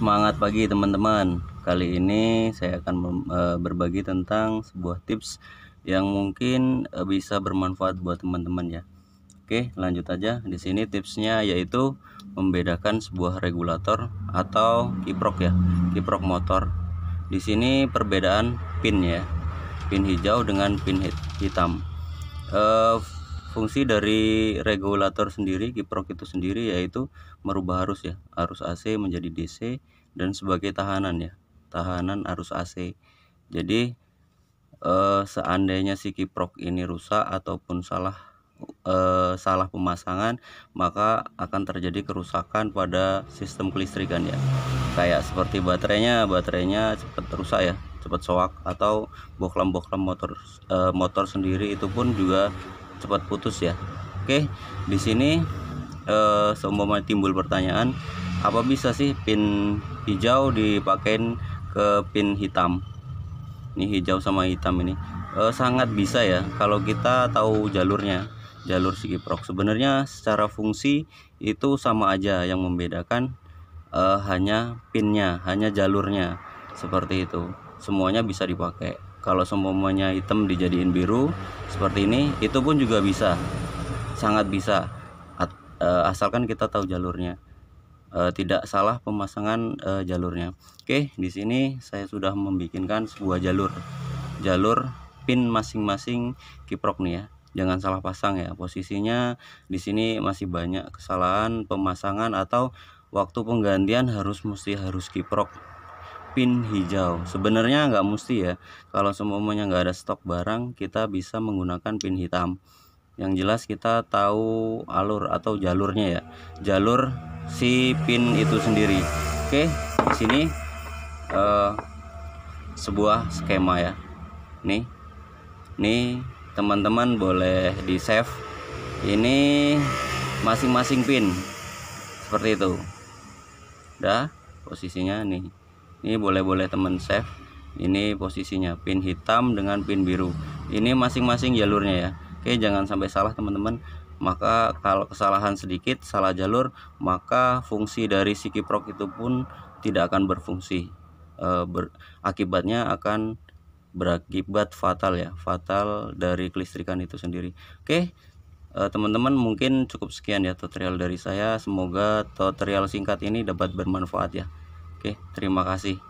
Semangat pagi teman-teman. Kali ini saya akan eh, berbagi tentang sebuah tips yang mungkin eh, bisa bermanfaat buat teman-teman ya. Oke, lanjut aja. Di sini tipsnya yaitu membedakan sebuah regulator atau kiprok ya, kiprok motor. Di sini perbedaan pin ya. Pin hijau dengan pin hitam. Eh, fungsi dari regulator sendiri kiprok itu sendiri yaitu merubah arus ya arus AC menjadi DC dan sebagai tahanan ya tahanan arus AC jadi eh, seandainya si kiprok ini rusak ataupun salah eh, salah pemasangan maka akan terjadi kerusakan pada sistem kelistrikan ya kayak seperti baterainya baterainya cepat rusak ya cepat soak atau boklam-boklam motor e, motor sendiri itu pun juga cepat putus ya oke di sini eh, seumpama timbul pertanyaan apa bisa sih pin hijau dipakai ke pin hitam ini hijau sama hitam ini eh, sangat bisa ya kalau kita tahu jalurnya jalur kiprok sebenarnya secara fungsi itu sama aja yang membedakan eh, hanya pinnya hanya jalurnya seperti itu semuanya bisa dipakai kalau semuanya hitam dijadiin biru seperti ini itu pun juga bisa sangat bisa eh, asalkan kita tahu jalurnya eh, tidak salah pemasangan eh, jalurnya oke di sini saya sudah membikinkan sebuah jalur jalur pin masing-masing kiprok nih ya jangan salah pasang ya posisinya di sini masih banyak kesalahan pemasangan atau waktu penggantian harus mesti harus kiprok pin hijau sebenarnya nggak mesti ya kalau semuanya nggak ada stok barang kita bisa menggunakan pin hitam yang jelas kita tahu alur atau jalurnya ya jalur si pin itu sendiri oke di sini eh, sebuah skema ya nih nih teman-teman boleh di save ini masing-masing pin seperti itu dah posisinya nih ini boleh-boleh teman save ini posisinya pin hitam dengan pin biru ini masing-masing jalurnya ya Oke jangan sampai salah teman-teman maka kalau kesalahan sedikit salah jalur maka fungsi dari si kiprok itu pun tidak akan berfungsi e, ber, akibatnya akan berakibat fatal ya fatal dari kelistrikan itu sendiri Oke e, teman-teman mungkin cukup sekian ya tutorial dari saya semoga tutorial singkat ini dapat bermanfaat ya Oke, terima kasih.